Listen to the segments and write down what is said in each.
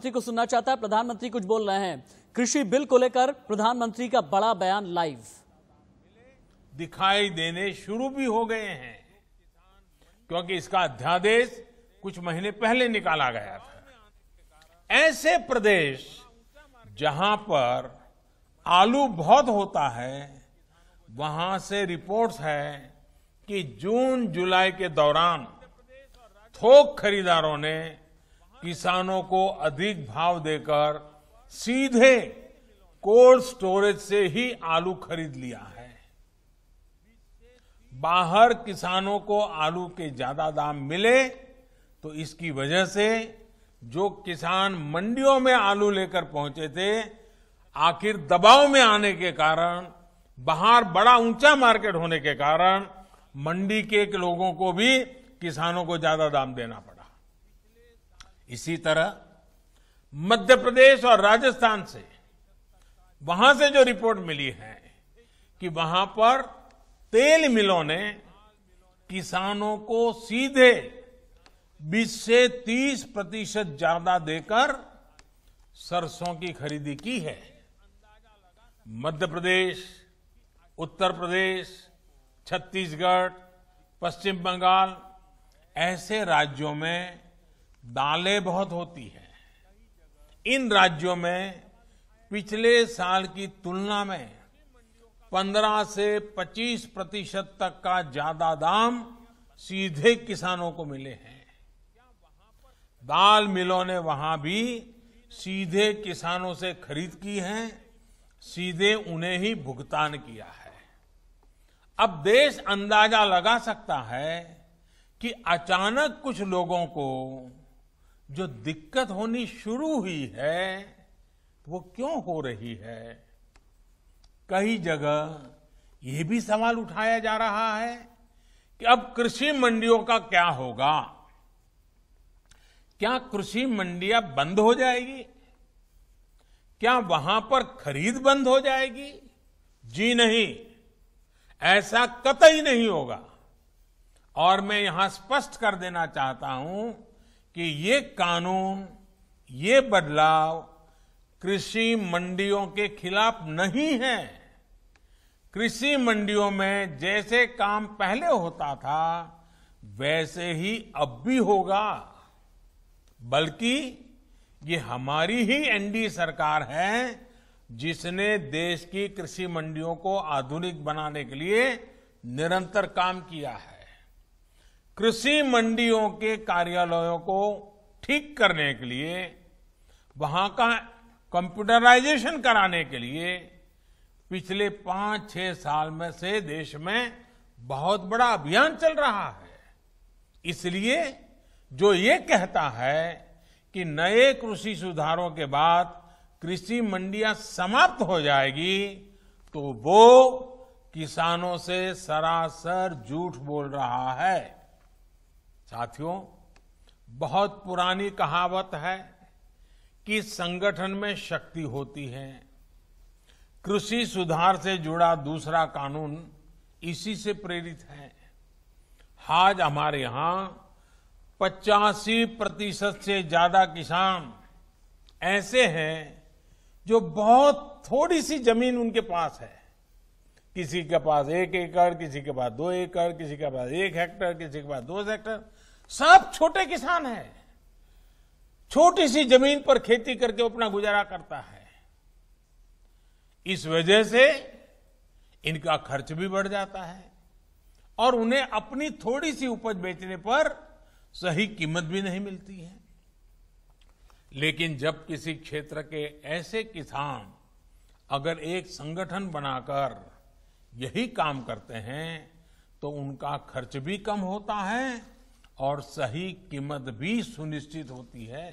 प्रधानमंत्री को सुनना चाहता है प्रधानमंत्री कुछ बोल रहे हैं कृषि बिल को लेकर प्रधानमंत्री का बड़ा बयान लाइव दिखाई देने शुरू भी हो गए हैं क्योंकि इसका अध्यादेश कुछ महीने पहले निकाला गया था ऐसे प्रदेश जहां पर आलू बहुत होता है वहां से रिपोर्ट्स है कि जून जुलाई के दौरान थोक खरीदारों ने किसानों को अधिक भाव देकर सीधे कोल्ड स्टोरेज से ही आलू खरीद लिया है बाहर किसानों को आलू के ज्यादा दाम मिले तो इसकी वजह से जो किसान मंडियों में आलू लेकर पहुंचे थे आखिर दबाव में आने के कारण बाहर बड़ा ऊंचा मार्केट होने के कारण मंडी के लोगों को भी किसानों को ज्यादा दाम देना पड़ा इसी तरह मध्य प्रदेश और राजस्थान से वहां से जो रिपोर्ट मिली है कि वहां पर तेल मिलों ने किसानों को सीधे 20 से 30 प्रतिशत ज्यादा देकर सरसों की खरीदी की है मध्य प्रदेश उत्तर प्रदेश छत्तीसगढ़ पश्चिम बंगाल ऐसे राज्यों में दालें बहुत होती हैं इन राज्यों में पिछले साल की तुलना में 15 से 25 प्रतिशत तक का ज्यादा दाम सीधे किसानों को मिले हैं दाल मिलों ने वहां भी सीधे किसानों से खरीद की है सीधे उन्हें ही भुगतान किया है अब देश अंदाजा लगा सकता है कि अचानक कुछ लोगों को जो दिक्कत होनी शुरू हुई है वो क्यों हो रही है कई जगह ये भी सवाल उठाया जा रहा है कि अब कृषि मंडियों का क्या होगा क्या कृषि मंडियां बंद हो जाएगी क्या वहां पर खरीद बंद हो जाएगी जी नहीं ऐसा कतई नहीं होगा और मैं यहां स्पष्ट कर देना चाहता हूं कि ये कानून ये बदलाव कृषि मंडियों के खिलाफ नहीं है कृषि मंडियों में जैसे काम पहले होता था वैसे ही अब भी होगा बल्कि ये हमारी ही एनडी सरकार है जिसने देश की कृषि मंडियों को आधुनिक बनाने के लिए निरंतर काम किया है कृषि मंडियों के कार्यालयों को ठीक करने के लिए वहां का कंप्यूटराइजेशन कराने के लिए पिछले पांच छह साल में से देश में बहुत बड़ा अभियान चल रहा है इसलिए जो ये कहता है कि नए कृषि सुधारों के बाद कृषि मंडियां समाप्त हो जाएगी तो वो किसानों से सरासर झूठ बोल रहा है साथियों बहुत पुरानी कहावत है कि संगठन में शक्ति होती है कृषि सुधार से जुड़ा दूसरा कानून इसी से प्रेरित है आज हमारे यहां पचासी प्रतिशत से ज्यादा किसान ऐसे हैं जो बहुत थोड़ी सी जमीन उनके पास है किसी के पास एक एकड़ किसी के पास दो एकड़ किसी के पास एक हेक्टर किसी के पास दो हेक्टर सब छोटे किसान हैं छोटी सी जमीन पर खेती करके अपना गुजारा करता है इस वजह से इनका खर्च भी बढ़ जाता है और उन्हें अपनी थोड़ी सी उपज बेचने पर सही कीमत भी नहीं मिलती है लेकिन जब किसी क्षेत्र के ऐसे किसान अगर एक संगठन बनाकर यही काम करते हैं तो उनका खर्च भी कम होता है और सही कीमत भी सुनिश्चित होती है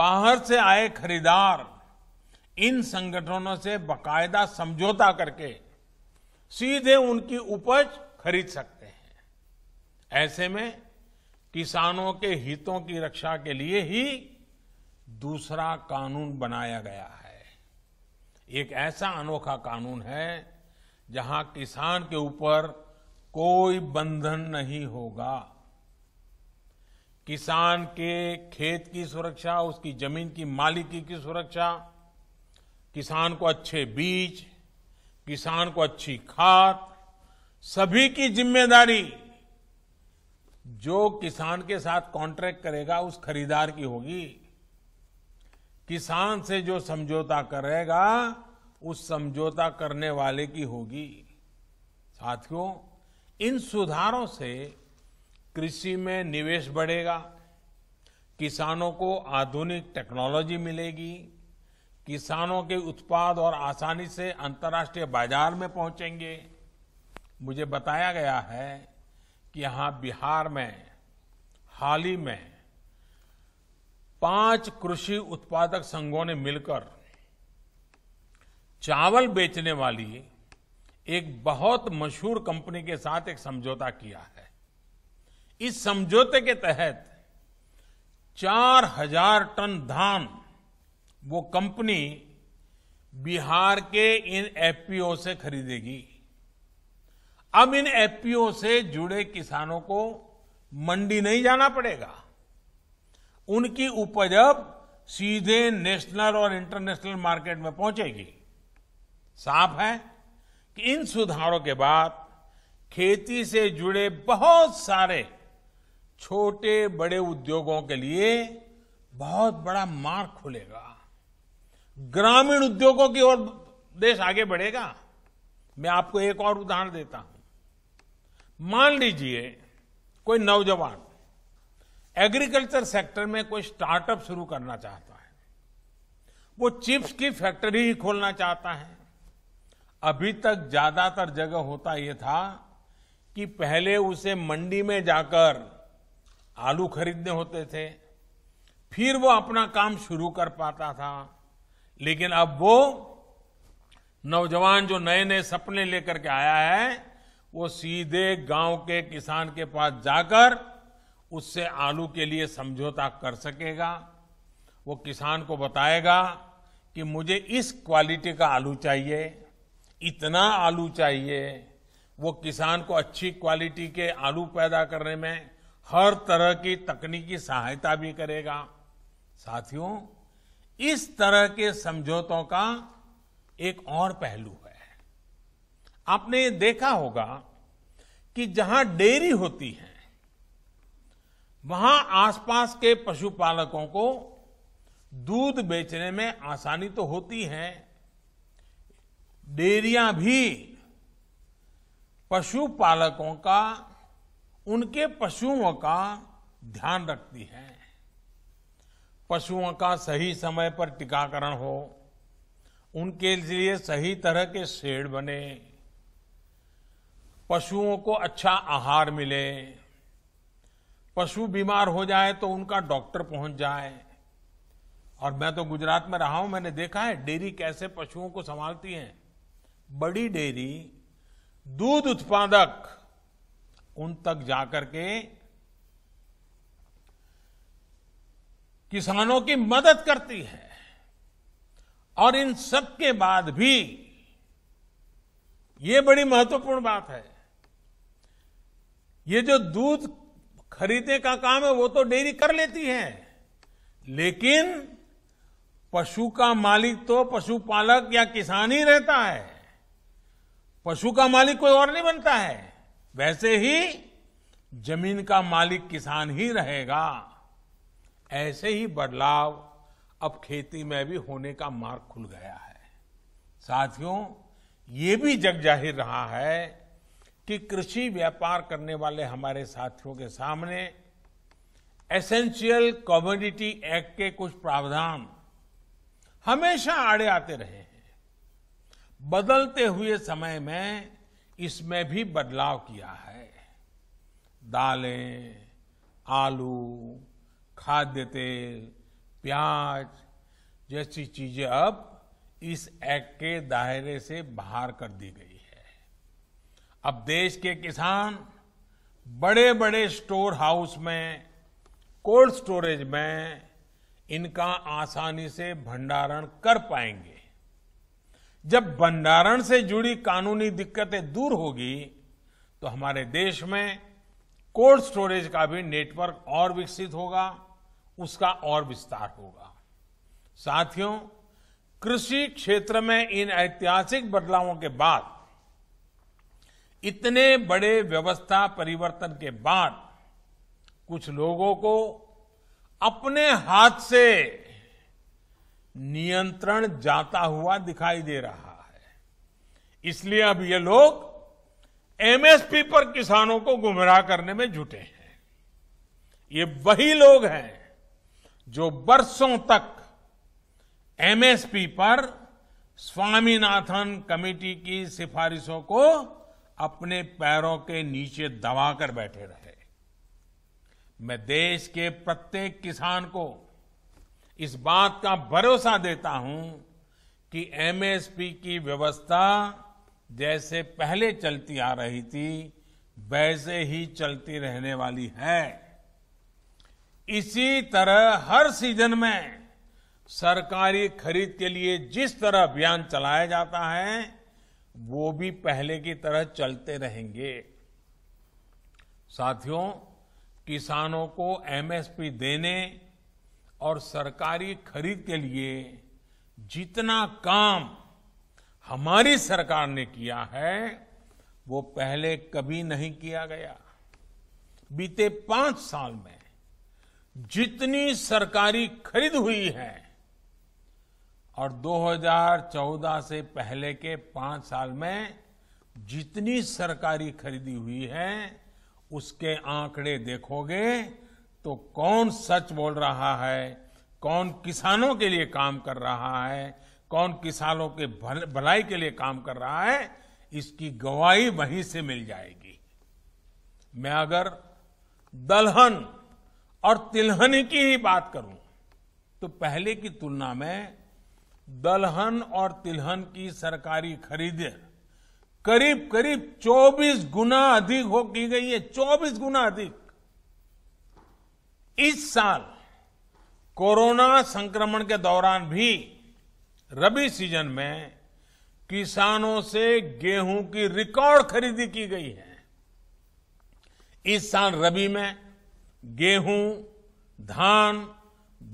बाहर से आए खरीदार इन संगठनों से बकायदा समझौता करके सीधे उनकी उपज खरीद सकते हैं ऐसे में किसानों के हितों की रक्षा के लिए ही दूसरा कानून बनाया गया है एक ऐसा अनोखा कानून है जहां किसान के ऊपर कोई बंधन नहीं होगा किसान के खेत की सुरक्षा उसकी जमीन की मालिकी की सुरक्षा किसान को अच्छे बीज किसान को अच्छी खाद सभी की जिम्मेदारी जो किसान के साथ कॉन्ट्रैक्ट करेगा उस खरीदार की होगी किसान से जो समझौता करेगा उस समझौता करने वाले की होगी साथियों इन सुधारों से कृषि में निवेश बढ़ेगा किसानों को आधुनिक टेक्नोलॉजी मिलेगी किसानों के उत्पाद और आसानी से अंतर्राष्ट्रीय बाजार में पहुंचेंगे मुझे बताया गया है कि यहां बिहार में हाल ही में पांच कृषि उत्पादक संघों ने मिलकर चावल बेचने वाली एक बहुत मशहूर कंपनी के साथ एक समझौता किया है इस समझौते के तहत चार हजार टन धान वो कंपनी बिहार के इन एफपीओ से खरीदेगी अब इन एफपीओ से जुड़े किसानों को मंडी नहीं जाना पड़ेगा उनकी उपज अब सीधे नेशनल और इंटरनेशनल मार्केट में पहुंचेगी साफ है कि इन सुधारों के बाद खेती से जुड़े बहुत सारे छोटे बड़े उद्योगों के लिए बहुत बड़ा मार्ग खुलेगा ग्रामीण उद्योगों की ओर देश आगे बढ़ेगा मैं आपको एक और उदाहरण देता हूं मान लीजिए कोई नौजवान एग्रीकल्चर सेक्टर में कोई स्टार्टअप शुरू करना चाहता है वो चिप्स की फैक्ट्री ही खोलना चाहता है अभी तक ज्यादातर जगह होता यह था कि पहले उसे मंडी में जाकर आलू खरीदने होते थे फिर वो अपना काम शुरू कर पाता था लेकिन अब वो नौजवान जो नए नए सपने लेकर के आया है वो सीधे गांव के किसान के पास जाकर उससे आलू के लिए समझौता कर सकेगा वो किसान को बताएगा कि मुझे इस क्वालिटी का आलू चाहिए इतना आलू चाहिए वो किसान को अच्छी क्वालिटी के आलू पैदा करने में हर तरह की तकनीकी सहायता भी करेगा साथियों इस तरह के समझौतों का एक और पहलू है आपने देखा होगा कि जहां डेयरी होती है वहां आसपास के पशुपालकों को दूध बेचने में आसानी तो होती है डेरियां भी पशुपालकों का उनके पशुओं का ध्यान रखती है पशुओं का सही समय पर टीकाकरण हो उनके लिए सही तरह के शेड बने पशुओं को अच्छा आहार मिले पशु बीमार हो जाए तो उनका डॉक्टर पहुंच जाए और मैं तो गुजरात में रहा हूं मैंने देखा है डेयरी कैसे पशुओं को संभालती है बड़ी डेयरी दूध उत्पादक उन तक जाकर के किसानों की मदद करती है और इन सब के बाद भी ये बड़ी महत्वपूर्ण बात है ये जो दूध खरीदने का काम है वो तो डेयरी कर लेती है लेकिन पशु का मालिक तो पशुपालक या किसान ही रहता है पशु का मालिक कोई और नहीं बनता है वैसे ही जमीन का मालिक किसान ही रहेगा ऐसे ही बदलाव अब खेती में भी होने का मार्ग खुल गया है साथियों ये भी जग जाहिर रहा है कि कृषि व्यापार करने वाले हमारे साथियों के सामने एसेंशियल कम्योडिटी एक्ट के कुछ प्रावधान हमेशा आड़े आते रहे हैं बदलते हुए समय में इसमें भी बदलाव किया है दालें आलू खाद्य तेल प्याज जैसी चीजें अब इस एक्ट के दायरे से बाहर कर दी गई है अब देश के किसान बड़े बड़े स्टोर हाउस में कोल्ड स्टोरेज में इनका आसानी से भंडारण कर पाएंगे जब भंडारण से जुड़ी कानूनी दिक्कतें दूर होगी तो हमारे देश में कोल्ड स्टोरेज का भी नेटवर्क और विकसित होगा उसका और विस्तार होगा साथियों कृषि क्षेत्र में इन ऐतिहासिक बदलावों के बाद इतने बड़े व्यवस्था परिवर्तन के बाद कुछ लोगों को अपने हाथ से नियंत्रण जाता हुआ दिखाई दे रहा है इसलिए अब ये लोग एमएसपी पर किसानों को गुमराह करने में जुटे हैं ये वही लोग हैं जो बरसों तक एमएसपी पर स्वामीनाथन कमेटी की सिफारिशों को अपने पैरों के नीचे दबाकर बैठे रहे मैं देश के प्रत्येक किसान को इस बात का भरोसा देता हूं कि एमएसपी की व्यवस्था जैसे पहले चलती आ रही थी वैसे ही चलती रहने वाली है इसी तरह हर सीजन में सरकारी खरीद के लिए जिस तरह अभियान चलाया जाता है वो भी पहले की तरह चलते रहेंगे साथियों किसानों को एमएसपी देने और सरकारी खरीद के लिए जितना काम हमारी सरकार ने किया है वो पहले कभी नहीं किया गया बीते पांच साल में जितनी सरकारी खरीद हुई है और 2014 से पहले के पांच साल में जितनी सरकारी खरीदी हुई है उसके आंकड़े देखोगे तो कौन सच बोल रहा है कौन किसानों के लिए काम कर रहा है कौन किसानों के भल, भलाई के लिए काम कर रहा है इसकी गवाही वहीं से मिल जाएगी मैं अगर दलहन और तिलहन की ही बात करूं तो पहले की तुलना में दलहन और तिलहन की सरकारी खरीद करीब करीब 24 गुना अधिक हो की गई है 24 गुना अधिक इस साल कोरोना संक्रमण के दौरान भी रबी सीजन में किसानों से गेहूं की रिकॉर्ड खरीदी की गई है इस साल रबी में गेहूं धान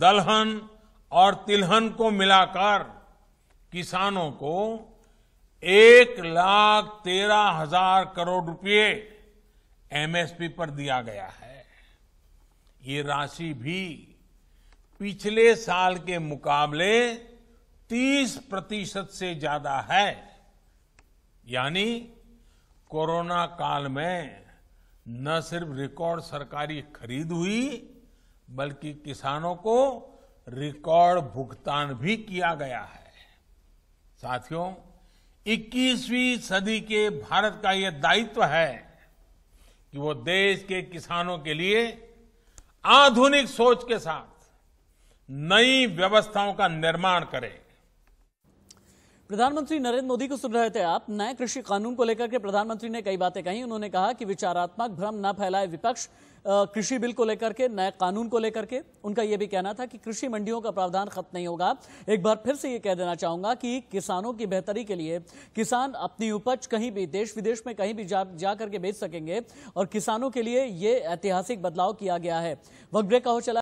दलहन और तिलहन को मिलाकर किसानों को एक लाख तेरह हजार करोड़ रुपए एमएसपी पर दिया गया है ये राशि भी पिछले साल के मुकाबले 30 प्रतिशत से ज्यादा है यानी कोरोना काल में न सिर्फ रिकॉर्ड सरकारी खरीद हुई बल्कि किसानों को रिकॉर्ड भुगतान भी किया गया है साथियों 21वीं सदी के भारत का यह दायित्व है कि वो देश के किसानों के लिए आधुनिक सोच के साथ नई व्यवस्थाओं का निर्माण करें प्रधानमंत्री नरेंद्र मोदी को सुन रहे थे आप नए कृषि कानून को लेकर के प्रधानमंत्री ने कई बातें कही उन्होंने कहा कि विचारात्मक भ्रम न फैलाए विपक्ष कृषि बिल को लेकर के नए कानून को लेकर के उनका यह भी कहना था कि कृषि मंडियों का प्रावधान खत्म नहीं होगा एक बार फिर से ये कह देना चाहूंगा कि किसानों की बेहतरी के लिए किसान अपनी उपज कहीं भी देश विदेश में कहीं भी जा, जा के बेच सकेंगे और किसानों के लिए ये ऐतिहासिक बदलाव किया गया है वक्त ब्रेक का हो चला